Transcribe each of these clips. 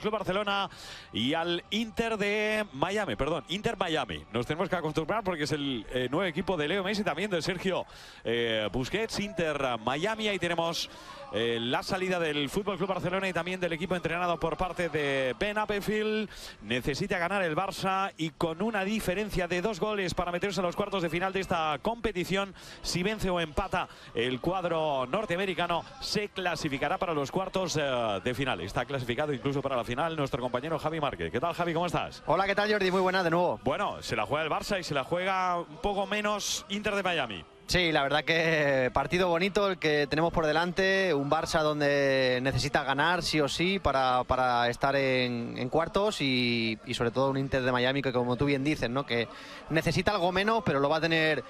Club Barcelona y al Inter de Miami, perdón, Inter Miami. Nos tenemos que acostumbrar porque es el eh, nuevo equipo de Leo Messi, también de Sergio eh, Busquets, Inter Miami. Ahí tenemos eh, la salida del Fútbol Club Barcelona y también del equipo entrenado por parte de Ben Apefield Necesita ganar el Barça y con una diferencia de dos goles para meterse a los cuartos de final de esta competición. Si vence o empata el cuadro norteamericano, se clasificará para los cuartos eh, de final. Está clasificado incluso para la final nuestro compañero Javi Márquez. ¿Qué tal, Javi? ¿Cómo estás? Hola, ¿qué tal, Jordi? Muy buena de nuevo. Bueno, se la juega el Barça y se la juega un poco menos Inter de Miami. Sí, la verdad que partido bonito el que tenemos por delante, un Barça donde necesita ganar sí o sí para, estar en, cuartos y, sobre todo un Inter de Miami que como tú bien dices, ¿no? que necesita algo menos pero lo va a tener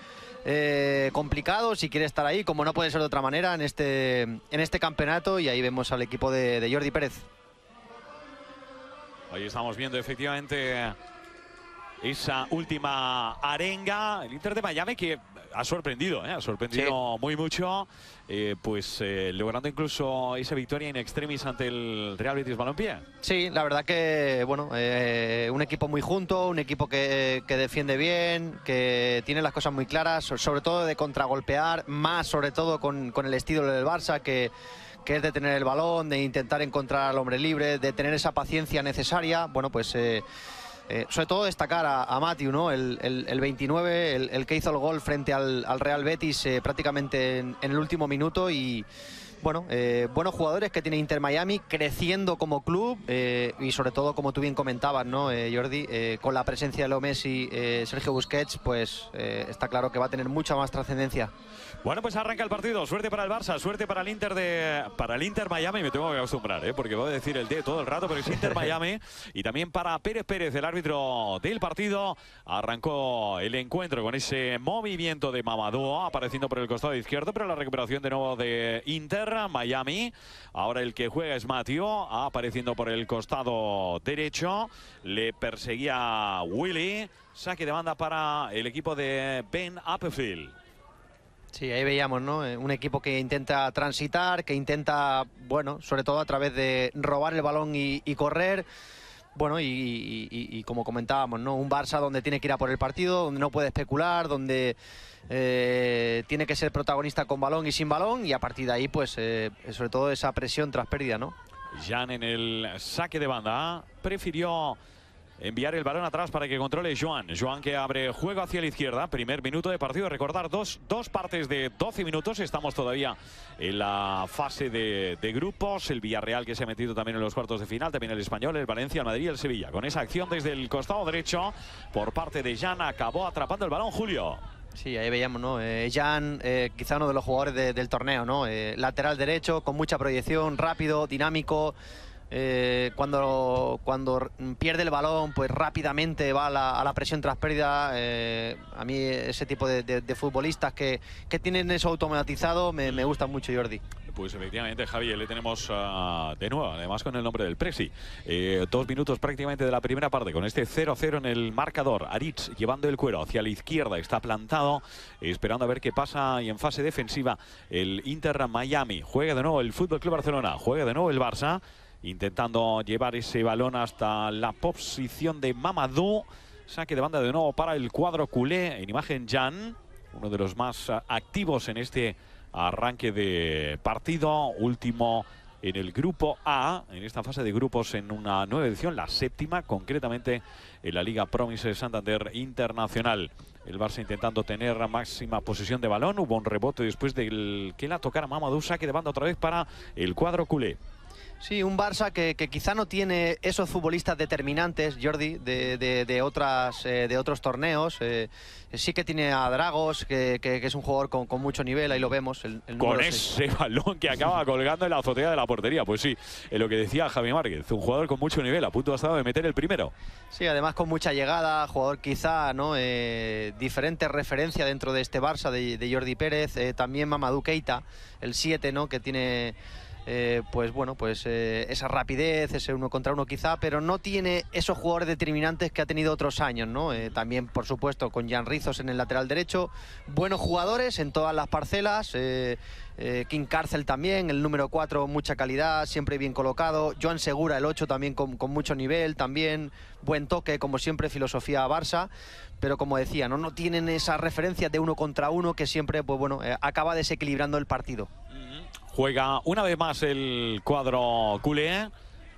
eh, complicado si quiere estar ahí, como no puede ser de otra manera en este, en este campeonato y ahí vemos al equipo de, Jordi Pérez. hoy estamos viendo efectivamente esa última arenga, el Inter de Miami que ha sorprendido, ¿eh? ha sorprendido muy mucho, eh, pues eh, logrando incluso esa victoria en extremis ante el Real Betis Balompié. Sí, la verdad que, bueno, un equipo muy junto, un equipo que, que, defiende bien, que tiene las cosas muy claras, sobre todo de contragolpear, más sobre todo con, con el estilo del Barça, que que es de tener el balón, de intentar encontrar al hombre libre, de tener esa paciencia necesaria. Bueno, pues eh, sobre todo destacar a, Matthew, ¿no? El, el, 29, el, que hizo el gol frente al, Real Betis eh, prácticamente en, en, el último minuto y bueno, eh, buenos jugadores que tiene Inter Miami, creciendo como club eh, y sobre todo, como tú bien comentabas, ¿no, eh, Jordi? con la presencia de Leo Messi, Sergio Busquets, pues está claro que va a tener mucha más trascendencia. Bueno, pues arranca el partido. Suerte para el Barça, suerte para el Inter de para el Inter Miami. Me tengo que acostumbrar, ¿eh? porque voy a decir el D todo el rato, pero es Inter Miami. y también para Pérez Pérez, el árbitro del partido. Arrancó el encuentro con ese movimiento de Mamadou apareciendo por el costado izquierdo, pero la recuperación de nuevo de Inter. Miami. Ahora el que juega es Matthew, ah, apareciendo por el costado derecho. Le perseguía Willy. Saque de banda para el equipo de Ben Applefield. Sí, ahí veíamos, ¿no? Eh, un equipo que intenta transitar, que intenta, bueno, sobre todo a través de robar el balón y correr. Bueno, y, como comentábamos, ¿no? Un Barça donde tiene que ir a por el partido, donde no puede especular, donde eh, tiene que ser protagonista con balón y sin balón, y a partir de ahí, pues, eh, sobre todo esa presión tras pérdida, ¿no? Jan en el saque de banda ¿ah? prefirió enviar el balón atrás para que controle Joan. Joan que abre juego hacia la izquierda. Primer minuto de partido. Recordar dos, dos partes de 12 minutos. Estamos todavía en la fase de, grupos. El Villarreal que se ha metido también en los cuartos de final. También el Español, el Valencia, el Madrid y el Sevilla. Con esa acción desde el costado derecho por parte de Jan. Acabó atrapando el balón Julio. Sí, ahí veíamos, ¿no? Eh, Jan, eh, quizá uno de los jugadores del torneo, ¿no? Eh, lateral derecho, con mucha proyección, rápido, dinámico. Eh, cuando, cuando pierde el balón, pues rápidamente va a la, presión tras pérdida. Eh, a mí ese tipo de, futbolistas que, que, tienen eso automatizado me, gusta mucho, Jordi. Pues efectivamente, Javier, le tenemos ah, de nuevo, además con el nombre del Presi. Eh, dos minutos prácticamente de la primera parte, con este 0-0 en el marcador. Aritz llevando el cuero hacia la izquierda, está plantado, esperando a ver qué pasa. Y en fase defensiva, el Inter Miami. Juega de nuevo el Fútbol Club Barcelona, juega de nuevo el Barça intentando llevar ese balón hasta la posición de Mamadou. Saque de banda de nuevo para el cuadro culé en imagen Jan, uno de los más eh, activos en este arranque de partido, último en el grupo A, en esta fase de grupos en una nueva edición, la séptima concretamente en la Liga Promise Santander Internacional. El Barça intentando tener máxima posición de balón, hubo un rebote después del que la tocara Mamadou, saque de banda otra vez para el cuadro culé. Sí, un Barça que, quizá no tiene esos futbolistas determinantes, Jordi, de, otras, eh, de otros torneos. Eh, sí que tiene a Dragos, que, es un jugador con, mucho nivel, ahí lo vemos. El, con ese balón que acaba colgando en la azotea de la portería. Pues sí, eh, lo que decía Javi Márquez, un jugador con mucho nivel, a punto de meter el primero. Sí, además con mucha llegada, jugador quizá, ¿no? diferente referencia dentro de este Barça de, de Jordi Pérez, también Mamadou Keita, el 7, ¿no? Que tiene eh, pues bueno, pues eh, esa rapidez, ese uno contra uno quizá, pero no tiene esos jugadores determinantes que ha tenido otros años, ¿no? Eh, también, por supuesto, con Jan Rizos en el lateral derecho, buenos jugadores en todas las parcelas, King Cárcel también, el número 4, mucha calidad, siempre bien colocado, Joan Segura, el 8 también con, mucho nivel, también buen toque, como siempre, filosofía Barça, pero como decía, no, no tienen esa referencia de uno contra uno que siempre, pues bueno, acaba desequilibrando el partido. Juega una vez más el cuadro culé.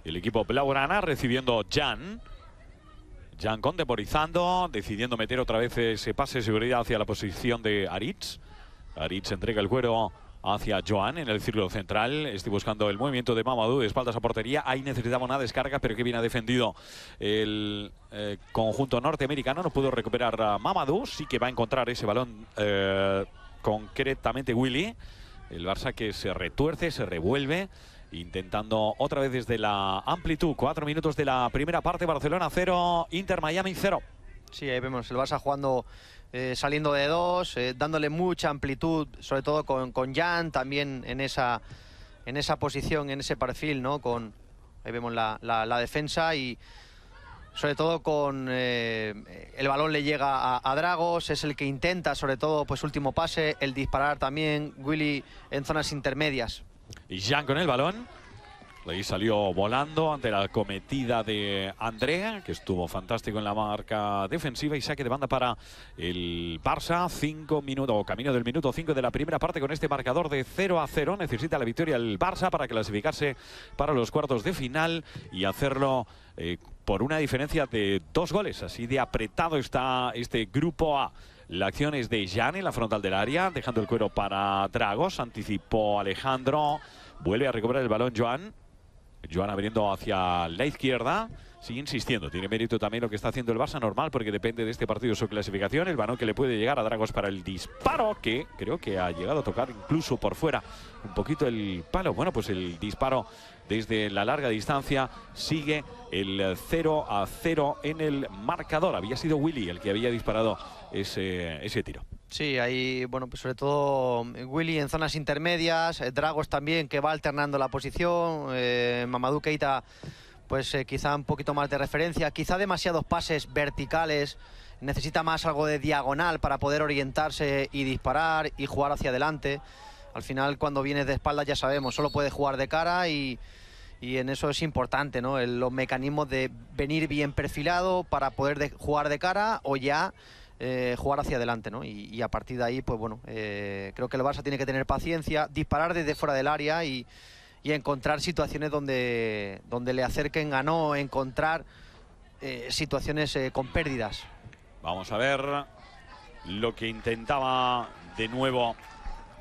El equipo blaugrana recibiendo Jan. Jan contemporizando, decidiendo meter otra vez ese pase de seguridad hacia la posición de Aritz. Aritz entrega el cuero hacia Joan en el círculo central. Estoy buscando el movimiento de Mamadou de espaldas a portería. Ahí necesitamos una descarga, pero que bien ha defendido el eh, conjunto norteamericano. No pudo recuperar Mamadou. Sí que va a encontrar ese balón eh, concretamente Willy. El Barça que se retuerce, se revuelve intentando otra vez desde la amplitud. Cuatro minutos de la primera parte, Barcelona 0, Inter Miami 0. Sí, ahí vemos el Barça jugando, eh, saliendo de dos, eh, dándole mucha amplitud, sobre todo con, con Jan, también en esa, en esa posición, en ese perfil, ¿no? Con, ahí vemos la, la defensa y sobre todo con eh, el balón le llega a, Dragos, es el que intenta sobre todo pues último pase, el disparar también Willy en zonas intermedias. Y Jean con el balón, ahí salió volando ante la cometida de Andrea, que estuvo fantástico en la marca defensiva y saque de banda para el Barça. Cinco minutos, camino del minuto 5 de la primera parte con este marcador de 0 a 0. Necesita la victoria el Barça para clasificarse para los cuartos de final y hacerlo... Eh, por una diferencia de dos goles. Así de apretado está este grupo A. La acción es de Jan en la frontal del área, dejando el cuero para Dragos. Anticipó Alejandro. Vuelve a recobrar el balón Joan. Joan abriendo hacia la izquierda. Sigue insistiendo. Tiene mérito también lo que está haciendo el Barça normal porque depende de este partido su clasificación. El balón que le puede llegar a Dragos para el disparo que creo que ha llegado a tocar incluso por fuera un poquito el palo. Bueno, pues el disparo desde la larga distancia. Sigue el 0 a 0 en el marcador. Había sido Willy el que había disparado ese, ese tiro. Sí, ahí, bueno, pues sobre todo eh, Willy en zonas intermedias, eh, Dragos también que va alternando la posición, eh, Mamadou Keita pues quizá un poquito más de referencia, quizá demasiados pases verticales, necesita más algo de diagonal para poder orientarse y disparar y jugar hacia adelante. Al final, cuando vienes de espaldas, ya sabemos, solo puedes jugar de cara y, en eso es importante, ¿no? los mecanismos de venir bien perfilado para poder jugar de cara o ya eh, jugar hacia adelante, ¿no? Y, a partir de ahí, pues bueno, eh, creo que el Barça tiene que tener paciencia, disparar desde fuera del área y, encontrar situaciones donde, donde le acerquen a no encontrar eh, situaciones con pérdidas. Vamos a ver lo que intentaba de nuevo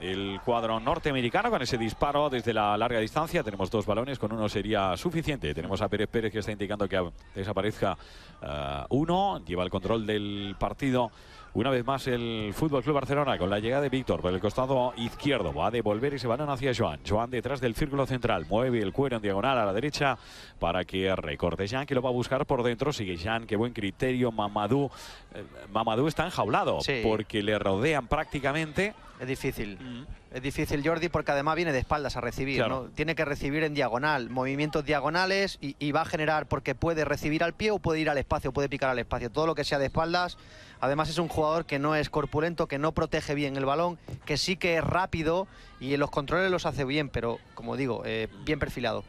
el cuadro norteamericano con ese disparo desde la larga distancia. Tenemos dos balones, con uno sería suficiente. Tenemos a Pérez Pérez que está indicando que desaparezca eh, uno. Lleva el control del partido. Una vez más el Fútbol Club Barcelona con la llegada de Víctor por el costado izquierdo. Va a devolver ese balón hacia Joan. Joan detrás del círculo central. Mueve el cuero en diagonal a la derecha para que recorte. Jean que lo va a buscar por dentro. Sigue Jean. Qué buen criterio. Mamadou. Eh, Mamadou está enjaulado porque le rodean prácticamente. Es difícil. Mm. Es difícil Jordi porque además viene de espaldas a recibir. ¿no? Tiene que recibir en diagonal, movimientos diagonales y, va a generar porque puede recibir al pie o puede ir al espacio, puede picar al espacio. Todo lo que sea de espaldas. Además es un jugador que no es corpulento, que no protege bien el balón, que sí que es rápido y los controles los hace bien, pero como digo, eh, bien perfilado.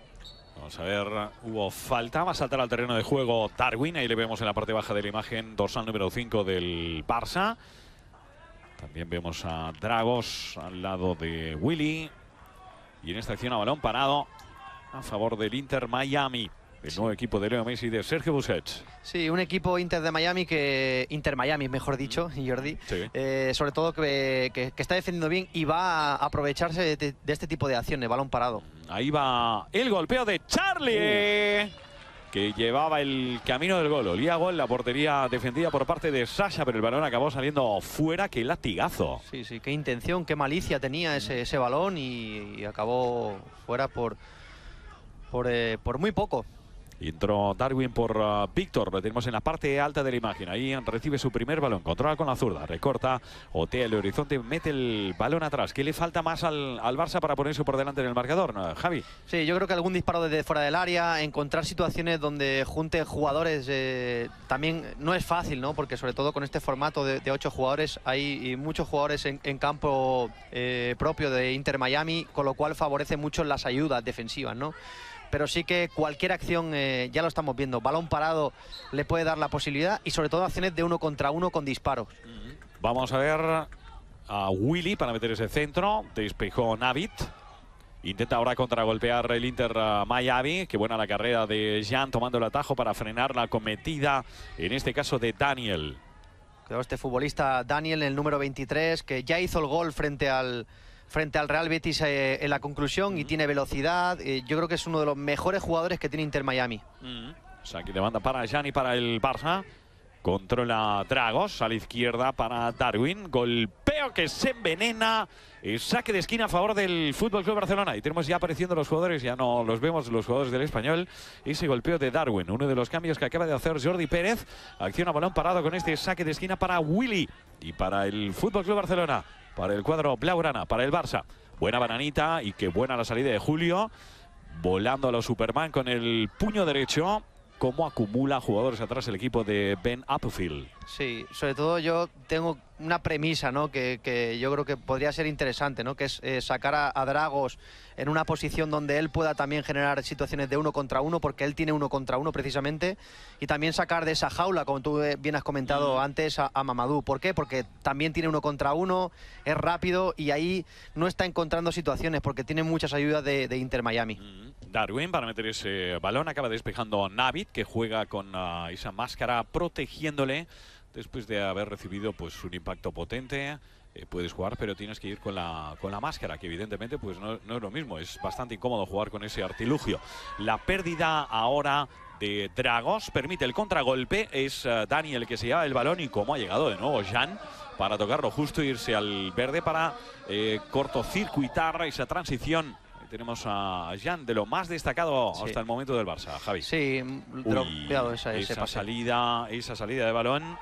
Vamos a ver, hubo falta, va a saltar al terreno de juego Tarwin, ahí le vemos en la parte baja de la imagen, dorsal número 5 del Barça. También vemos a Dragos al lado de Willy. Y en esta acción a balón parado a favor del Inter Miami. El nuevo equipo de Leo Messi y de Sergio Busquets. Sí, un equipo Inter de Miami que. Inter Miami, mejor dicho, Jordi. Eh, sobre todo que, está defendiendo bien y va a aprovecharse de, este tipo de acciones, balón parado. Ahí va el golpeo de Charlie que llevaba el camino del gol. Olía gol la portería defendida por parte de Sasha, pero el balón acabó saliendo fuera. ¡Qué latigazo! Sí, sí, qué intención, qué malicia tenía ese, balón y, acabó fuera por, por eh, muy poco. Intro Darwin por uh, Víctor, lo tenemos en la parte alta de la imagen. Ahí recibe su primer balón, controla con la zurda, recorta, otea el horizonte, mete el balón atrás. ¿Qué le falta más al, Barça para ponerse por delante en el marcador, Javi? Sí, yo creo que algún disparo desde fuera del área, encontrar situaciones donde junte jugadores eh, también no es fácil, ¿no? Porque sobre todo con este formato de, ocho jugadores hay muchos jugadores en, campo eh, propio de Inter Miami, con lo cual favorece mucho las ayudas defensivas, ¿no? pero sí que cualquier acción, eh, ya lo estamos viendo, balón parado le puede dar la posibilidad y sobre todo acciones de uno contra uno con disparos. Vamos a ver a Willy para meter ese centro, despejó Navit. Intenta ahora contragolpear el Inter Miami. Qué buena la carrera de Jean tomando el atajo para frenar la cometida, en este caso de Daniel. Quedó este futbolista Daniel, el número 23, que ya hizo el gol frente al frente al Real Betis eh, en la conclusión y tiene velocidad. Eh, yo creo que es uno de los mejores jugadores que tiene Inter Miami. saque de banda para Gianni, para el Barça. Controla Dragos a la izquierda para Darwin. Golpeo que se envenena. Eh, saque de esquina a favor del Fútbol Club Barcelona. Y tenemos ya apareciendo los jugadores, ya no los vemos, los jugadores del español. Ese golpeo de Darwin, uno de los cambios que acaba de hacer Jordi Pérez. Acciona a balón parado con este saque de esquina para Willy. Y para el Fútbol Club Barcelona para el cuadro Blaugrana, para el Barça. Buena bananita y qué buena la salida de Julio. Volando a los Superman con el puño derecho. Cómo acumula jugadores atrás el equipo de Ben Applefield. Sí, sobre todo yo tengo una premisa ¿no? que, yo creo que podría ser interesante, ¿no? que es eh, sacar a, Dragos en una posición donde él pueda también generar situaciones de uno contra uno, porque él tiene uno contra uno precisamente, y también sacar de esa jaula, como tú eh, bien has comentado mm. antes, a, Mamadou. ¿Por qué? Porque también tiene uno contra uno, es rápido y ahí no está encontrando situaciones porque tiene muchas ayudas de, Inter Miami. Mm. Darwin para meter ese balón acaba despejando a Navid, que juega con ah, esa máscara protegiéndole después de haber recibido pues un impacto potente. Eh, puedes jugar, pero tienes que ir con la, con la máscara, que evidentemente pues no, no es lo mismo. Es bastante incómodo jugar con ese artilugio. La pérdida ahora de Dragos permite el contragolpe. Es eh, Daniel que se lleva el balón y como ha llegado de nuevo Jan para tocarlo justo, irse al verde para eh, cortocircuitar esa transición tenemos a Jan, de lo más destacado hasta el momento del Barça, Javi. Sí, cuidado ese esa salida, esa salida de balón.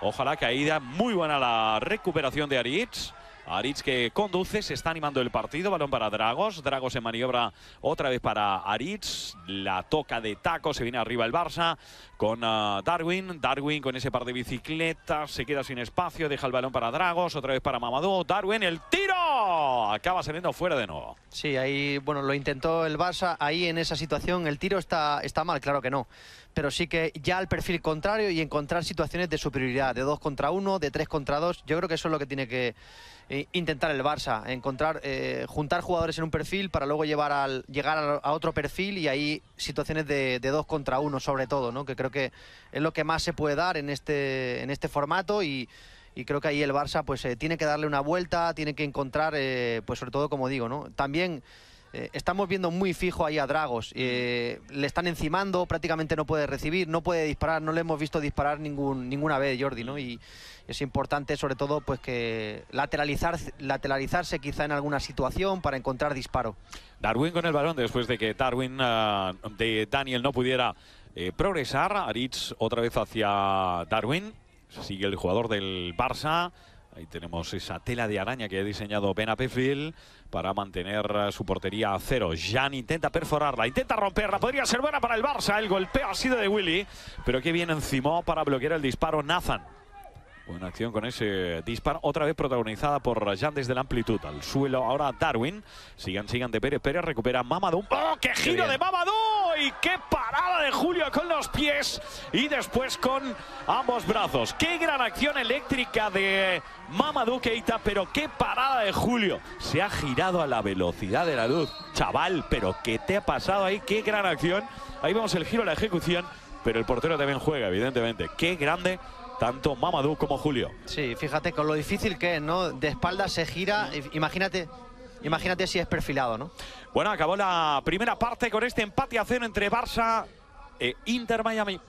Ojalá caída. Muy buena la recuperación de Aritz. Aritz que conduce, se está animando el partido, balón para Dragos, Dragos en maniobra otra vez para Aritz, la toca de taco, se viene arriba el Barça con ah, Darwin, Darwin con ese par de bicicletas, se queda sin espacio, deja el balón para Dragos, otra vez para Mamadou, Darwin, el tiro, acaba saliendo fuera de nuevo. Sí, ahí, bueno, lo intentó el Barça, ahí en esa situación el tiro está, está mal, claro que no pero sí que ya al perfil contrario y encontrar situaciones de superioridad, de dos contra uno, de tres contra 2. Yo creo que eso es lo que tiene que eh, intentar el Barça, encontrar, eh, juntar jugadores en un perfil para luego llevar al, llegar a, otro perfil y ahí situaciones de, dos 2 contra uno, sobre todo, ¿no? que creo que es lo que más se puede dar en este, en este formato y creo que ahí el Barça pues eh, tiene que darle una vuelta, tiene que encontrar, pues sobre todo como digo, ¿no? También eh, estamos viendo muy fijo ahí a Dragos. Eh, le están encimando, prácticamente no puede recibir, no puede disparar, no le hemos visto disparar ningún, ninguna vez, Jordi, ¿no? Y es importante, sobre todo, pues que lateralizar, lateralizarse quizá en alguna situación para encontrar disparo. Darwin con el balón, después de que Darwin ah, de Daniel no pudiera eh, progresar. Aritz otra vez hacia Darwin. Sigue el jugador del Barça. Ahí tenemos esa tela de araña que ha diseñado Ben Apefil para mantener su portería a cero. Jan intenta perforarla, intenta romperla, podría ser buena para el Barça, el golpeo ha sido de Willy, pero qué bien encima para bloquear el disparo Nathan. Buena acción con ese disparo, otra vez protagonizada por Jan desde la amplitud. Al suelo ahora Darwin, sigan, sigan de Pérez, Pérez recupera Mamadou. ¡Oh, qué giro de Mamadou! y qué parada de Julio con los pies y después con ambos brazos. Qué gran acción eléctrica de Mamadou Keita, pero qué parada de Julio. Se ha girado a la velocidad de la luz. Chaval, pero qué te ha pasado ahí, qué gran acción. Ahí vemos el giro, la ejecución, pero el portero también juega, evidentemente. Qué grande tanto Mamadou como Julio. Sí, fíjate con lo difícil que es, ¿no? De espalda se gira, imagínate Imagínate si es perfilado, ¿no? Bueno, acabó la primera parte con este empate a cero entre Barça e Inter Miami.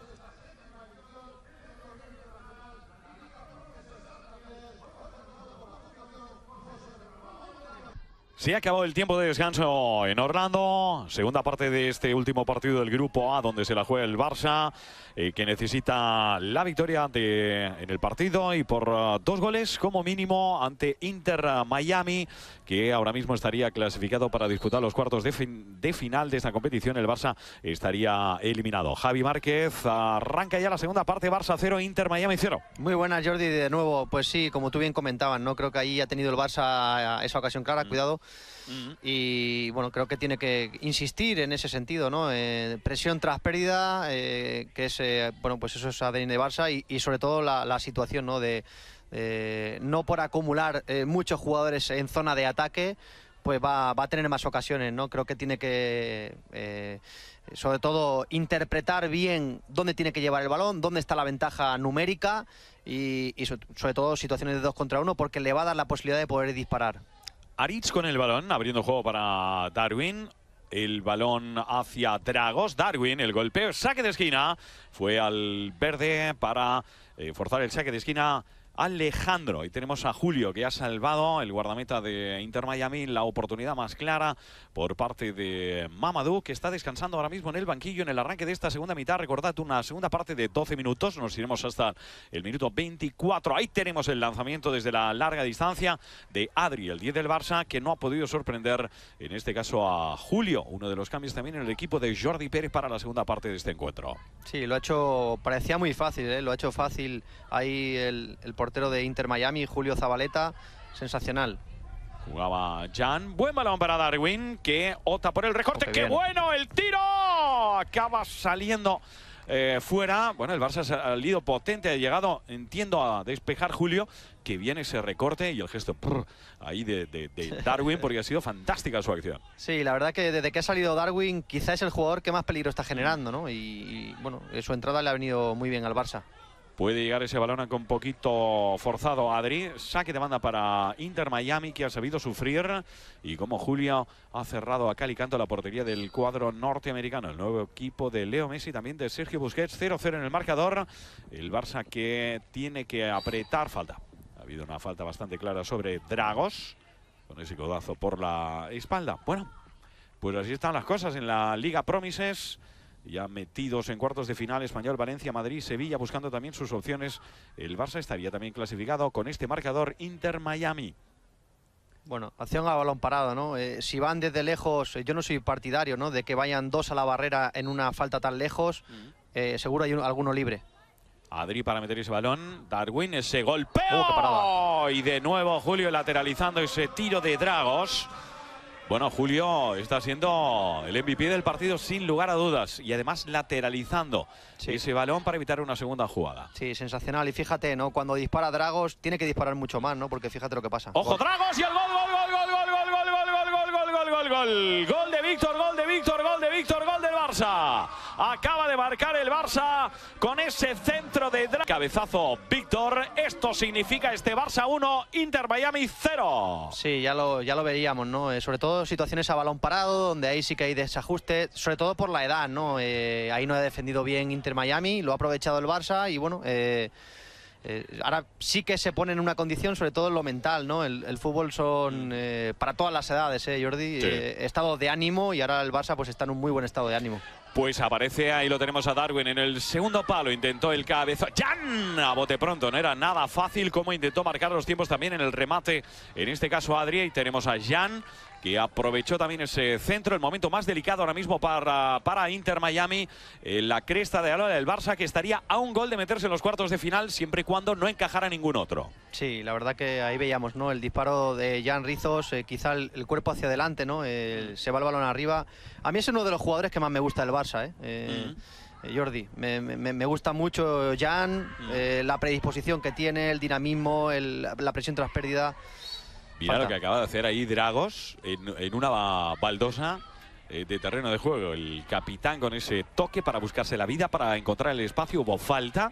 Se ha acabado el tiempo de descanso en Orlando, segunda parte de este último partido del Grupo A donde se la juega el Barça, eh, que necesita la victoria ante en el partido y por eh, dos goles como mínimo ante Inter Miami, que ahora mismo estaría clasificado para disputar los cuartos de, de final de esta competición. El Barça estaría eliminado. Javi Márquez arranca ya la segunda parte, Barça 0, Inter Miami 0. Muy buenas Jordi, de nuevo, pues sí, como tú bien comentabas, no creo que ahí haya tenido el Barça eh, esa ocasión clara, mm. cuidado y bueno, creo que tiene que insistir en ese sentido, ¿no? Eh, presión tras pérdida, eh, que es, eh, bueno, pues eso es ADN de Barça y, sobre todo la, situación, ¿no? De, no por acumular muchos jugadores en zona de ataque, pues va, a tener más ocasiones, ¿no? Creo que tiene que, sobre todo, interpretar bien dónde tiene que llevar el balón, dónde está la ventaja numérica y, y sobre todo situaciones de dos contra uno, porque le va a dar la posibilidad de poder disparar. Aritz con el balón, abriendo juego para Darwin. El balón hacia Dragos. Darwin, el golpeo, saque de esquina. Fue al verde para eh, forzar el saque de esquina Alejandro. Y tenemos a Julio, que ha salvado el guardameta de Inter Miami, la oportunidad más clara por parte de Mamadou, que está descansando ahora mismo en el banquillo en el arranque de esta segunda mitad. Recordad, una segunda parte de 12 minutos, nos iremos hasta el minuto 24. Ahí tenemos el lanzamiento desde la larga distancia de Adri, el 10 del Barça, que no ha podido sorprender, en este caso, a Julio, uno de los cambios también en el equipo de Jordi Pérez para la segunda parte de este encuentro. Sí, lo ha hecho, parecía muy fácil, ¿eh? lo ha hecho fácil ahí el, el portero de Inter Miami, Julio Zabaleta, sensacional. Jugaba Jan. Buen balón para Darwin, que Ota por el recorte. ¡Qué bueno! ¡El tiro! Acaba saliendo eh, fuera. Bueno, el Barça ha salido potente, ha llegado, entiendo, a despejar Julio. Que viene ese recorte y el gesto ahí de, Darwin, porque ha sido fantástica su acción. Sí, la verdad que desde que ha salido Darwin, quizás es el jugador que más peligro está generando, ¿no? y bueno, su entrada le ha venido muy bien al Barça. Puede llegar ese balón con poquito forzado Adri. Saque de banda para Inter Miami que ha sabido sufrir. Y como Julio ha cerrado a Cali canto la portería del cuadro norteamericano. El nuevo equipo de Leo Messi, también de Sergio Busquets. 0-0 en el marcador. El Barça que tiene que apretar falta. Ha habido una falta bastante clara sobre Dragos. Con ese codazo por la espalda. Bueno, pues así están las cosas en la Liga Promises ya metidos en cuartos de final, Español, Valencia, Madrid, Sevilla, buscando también sus opciones. El Barça estaría también clasificado con este marcador Inter Miami. Bueno, acción a balón parado, ¿no? Eh, si van desde lejos, eh, yo no soy partidario, ¿no? De que vayan dos a la barrera en una falta tan lejos, eh, seguro hay alguno libre. Adri para meter ese balón, Darwin ese golpeo. Oh, y de nuevo Julio lateralizando ese tiro de Dragos. Bueno, Julio está siendo el MVP del partido sin lugar a dudas y además lateralizando ese balón para evitar una segunda jugada. Sí, sensacional. Y fíjate, ¿no? Cuando dispara Dragos tiene que disparar mucho más, ¿no? Porque fíjate lo que pasa. ¡Ojo, Dragos! Y el gol, gol, gol, gol el gol. Gol de Víctor, gol de Víctor, gol de Víctor, gol del Barça. Acaba de marcar el Barça con ese centro de Cabezazo Víctor. Esto significa este Barça 1, Inter Miami 0. Sí, ya lo, ya lo veíamos, ¿no? Eh, sobre todo situaciones a balón parado, donde ahí sí que hay desajuste, sobre todo por la edad, ¿no? Eh, ahí no ha defendido bien Inter Miami, lo ha aprovechado el Barça y bueno... Eh, eh, ahora sí que se pone en una condición, sobre todo en lo mental, ¿no? El, fútbol son mm. eh, para todas las edades, ¿eh, Jordi? Eh, estado de ánimo y ahora el Barça pues está en un muy buen estado de ánimo. Pues aparece ahí, lo tenemos a Darwin en el segundo palo, intentó el cabezazo. ¡Jan! A bote pronto, no era nada fácil como intentó marcar los tiempos también en el remate. En este caso Adri y tenemos a Jan que aprovechó también ese centro, el momento más delicado ahora mismo para, para Inter Miami, eh, la cresta de ala del Barça que estaría a un gol de meterse en los cuartos de final siempre y cuando no encajara ningún otro. Sí, la verdad que ahí veíamos, ¿no? El disparo de Jan Rizos, eh, quizá el, cuerpo hacia adelante, ¿no? Eh, se va el balón arriba. A mí es uno de los jugadores que más me gusta del Barça, Jordi, me, gusta mucho Jan, la predisposición que tiene, el dinamismo, la presión tras pérdida. Mira lo que acaba de hacer ahí Dragos en, una baldosa eh, de terreno de juego. El capitán con ese toque para buscarse la vida, para encontrar el espacio. Hubo falta.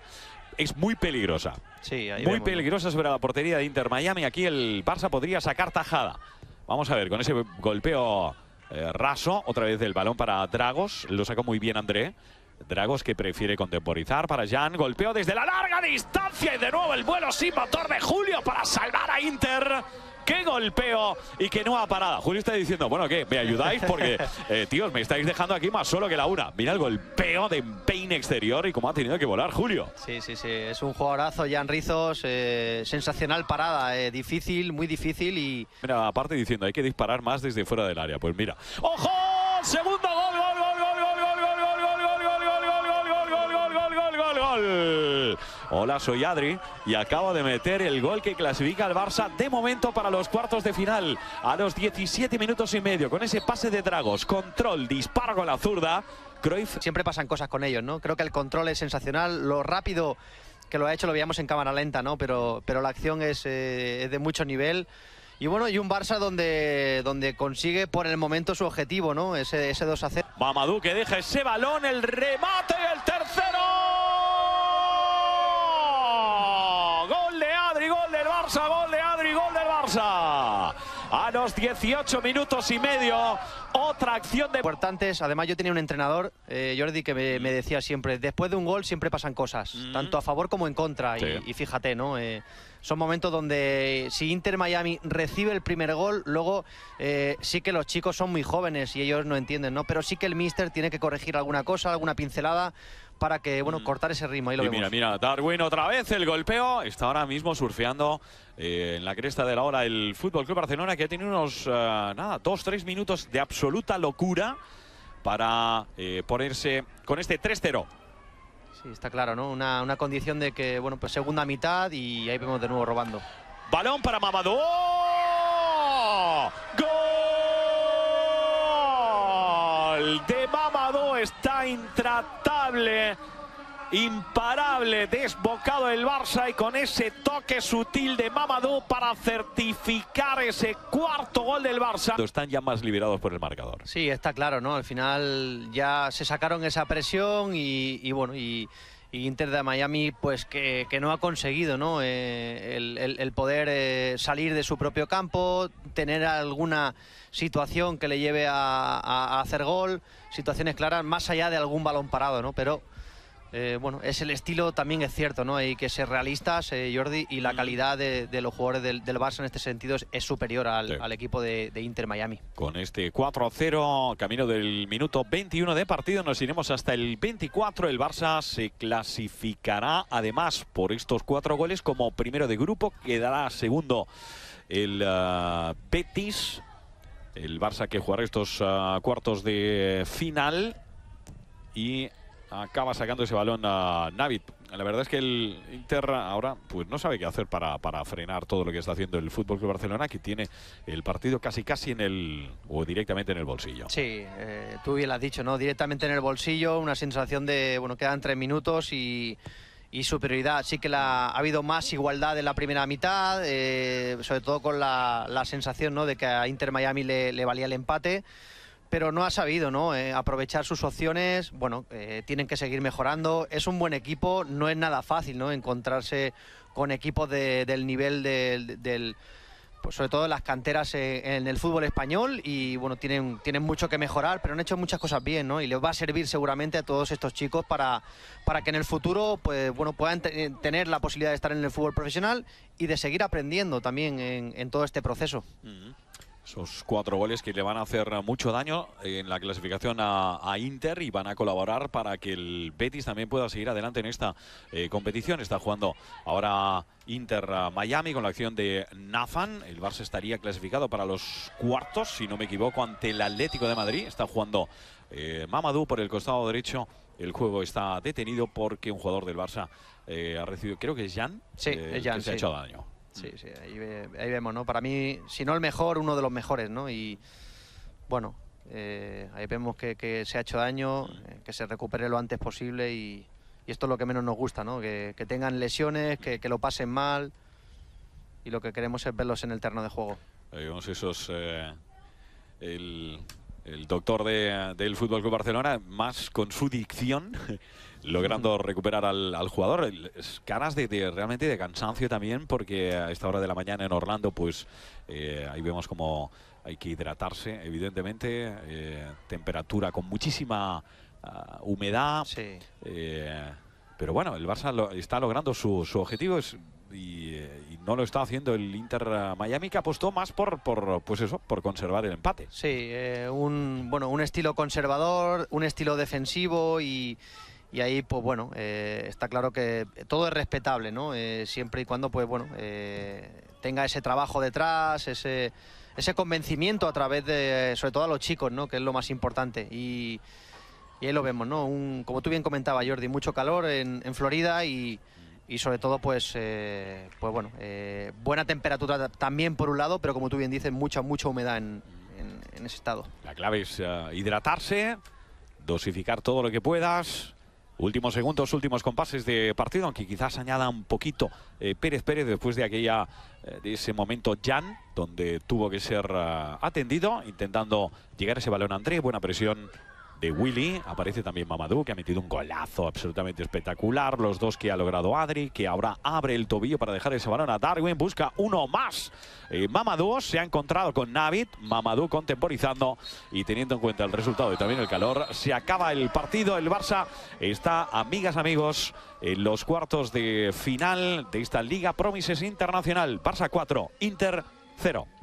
Es muy peligrosa. Sí, muy peligrosa sobre la portería de Inter Miami. Aquí el Barça podría sacar tajada. Vamos a ver, con ese golpeo eh, raso, otra vez el balón para Dragos. Lo sacó muy bien André. Dragos que prefiere contemporizar para Jan. Golpeo desde la larga distancia y de nuevo el vuelo sin motor de Julio para salvar a Inter. ¡Qué golpeo! Y que no ha parado. Julio está diciendo, bueno, ¿qué? ¿Me ayudáis? Porque, tíos, me estáis dejando aquí más solo que la una. Mira el golpeo de peine exterior y cómo ha tenido que volar Julio. Sí, sí, sí. Es un jugadorazo, Jan Rizos. sensacional parada. difícil, muy difícil y... Mira, aparte diciendo, hay que disparar más desde fuera del área. Pues mira. ¡Ojo! Segundo gol, gol, gol, gol, gol, gol, gol, gol, gol, gol, gol, gol, gol, gol, gol, gol, gol, gol. Hola, soy Adri y acabo de meter el gol que clasifica al Barça de momento para los cuartos de final. A los 17 minutos y medio, con ese pase de Dragos, control, disparo a la zurda. Cruyff... Siempre pasan cosas con ellos, ¿no? Creo que el control es sensacional, lo rápido que lo ha hecho lo veíamos en cámara lenta, ¿no? Pero, pero la acción es, eh, de mucho nivel. Y bueno, y un Barça donde, donde consigue por el momento su objetivo, ¿no? Ese, ese 2 a 0. Mamadou que deja ese balón, el remate y el tercero. 18 minutos y medio. Otra acción de... Importantes. Además, yo tenía un entrenador, eh, Jordi, que me, decía siempre, después de un gol siempre pasan cosas, mm. tanto a favor como en contra. Y, fíjate, ¿no? Eh, son momentos donde si Inter Miami recibe el primer gol, luego eh, sí que los chicos son muy jóvenes y ellos no entienden, ¿no? Pero sí que el mister tiene que corregir alguna cosa, alguna pincelada, para que, bueno, mm. cortar ese ritmo. Ahí lo y mira, mira, Darwin otra vez el golpeo. Está ahora mismo surfeando eh, en la cresta de la ola el Fútbol Club Barcelona, que ha tenido unos, eh, nada, dos, tres minutos de absoluta locura para eh, ponerse con este 3-0. Sí, está claro, ¿no? Una, una, condición de que, bueno, pues segunda mitad y ahí vemos de nuevo robando. Balón para Mamadou. ¡Gol de Mamadou! está intratable, imparable, desbocado el Barça y con ese toque sutil de Mamadou para certificar ese cuarto gol del Barça. Están ya más liberados por el marcador. Sí, está claro, ¿no? Al final ya se sacaron esa presión y, bueno, y y Inter de Miami pues que, no ha conseguido ¿no? Eh, el, poder eh, salir de su propio campo, tener alguna situación que le lleve a, a, hacer gol, situaciones claras más allá de algún balón parado, ¿no? pero eh, bueno, es el estilo, también es cierto, ¿no? Hay que ser realistas, eh, Jordi, y la calidad de, los jugadores del, Barça en este sentido es, superior al, equipo de, Inter Miami. Con este 4-0, camino del minuto 21 de partido, nos iremos hasta el 24. El Barça se clasificará, además, por estos cuatro goles como primero de grupo. Quedará segundo el eh, Betis. El Barça que jugará estos cuartos de final y acaba sacando ese balón a Navit. La verdad es que el Inter ahora pues no sabe qué hacer para, para frenar todo lo que está haciendo el Fútbol Club Barcelona, que tiene el partido casi casi en el o directamente en el bolsillo. Sí, eh, tú bien lo has dicho, ¿no? Directamente en el bolsillo, una sensación de, bueno, quedan tres minutos y superioridad. Sí que la, ha habido más igualdad en la primera mitad, eh, sobre todo con la, la sensación ¿no? de que a Inter Miami le, le valía el empate pero no ha sabido ¿no? Eh, aprovechar sus opciones. Bueno, eh, tienen que seguir mejorando. Es un buen equipo, no es nada fácil ¿no? encontrarse con equipos del nivel del, pues sobre todo las canteras eh, en el fútbol español y bueno, tienen, tienen mucho que mejorar, pero han hecho muchas cosas bien, ¿no? Y les va a servir seguramente a todos estos chicos para, para que en el futuro pues, bueno, puedan tener la posibilidad de estar en el fútbol profesional y de seguir aprendiendo también en, todo este proceso. Esos cuatro goles que le van a hacer mucho daño en la clasificación a, Inter y van a colaborar para que el Betis también pueda seguir adelante en esta eh, competición. Está jugando ahora Inter Miami con la acción de Nafan. El Barça estaría clasificado para los cuartos, si no me equivoco, ante el Atlético de Madrid. Está jugando eh, Mamadou por el costado derecho. El juego está detenido porque un jugador del Barça eh, ha recibido, creo que es Jan, que se ha hecho daño. Sí, sí, ahí, vemos, ¿no? Para mí, si no el mejor, uno de los mejores, ¿no? Y bueno, eh, ahí vemos que, se ha hecho daño, eh, que se recupere lo antes posible y, esto es lo que menos nos gusta, ¿no? Que, tengan lesiones, que, lo pasen mal y lo que queremos es verlos en el terno de juego. vemos esos... Eh, el, doctor del Fútbol Club Barcelona, más con su dicción logrando recuperar al, jugador. Caras de, realmente de cansancio también, porque a esta hora de la mañana en Orlando, pues eh, ahí vemos como hay que hidratarse, evidentemente. Eh, temperatura con muchísima ah, humedad. Sí. Eh, pero bueno, el Barça está logrando su, objetivo. y, no lo está haciendo el Inter ah, Miami que apostó más por, por pues eso por conservar el empate sí un bueno un estilo conservador un estilo defensivo y y ahí pues bueno eh, está claro que todo es respetable no eh, siempre y cuando pues bueno eh, tenga ese trabajo detrás ese ese convencimiento a través de sobre todo a los chicos no que es lo más importante y, ahí lo vemos no como tú bien comentaba Jordi mucho calor en, Florida y, sobre todo pues pues bueno buena temperatura también por un lado pero como tú bien dices mucha mucha humedad en, ese estado la clave es hidratarse dosificar todo lo que puedas Últimos segundos, últimos compases de partido, aunque quizás añada un poquito eh, Pérez Pérez después de aquella eh, de ese momento Jan, donde tuvo que ser ah, atendido, intentando llegar ese balón a Andrés, buena presión de Willy. Aparece también Mamadou, que ha metido un golazo absolutamente espectacular. Los dos que ha logrado Adri, que ahora abre el tobillo para dejar ese balón a Darwin. Busca uno más. Eh, Mamadou se ha encontrado con Navit. Mamadou contemporizando y teniendo en cuenta el resultado y también el calor. Se acaba el partido. El Barça está, amigas, amigos, en los cuartos de final de esta Liga Promises Internacional. Barça 4, Inter 0.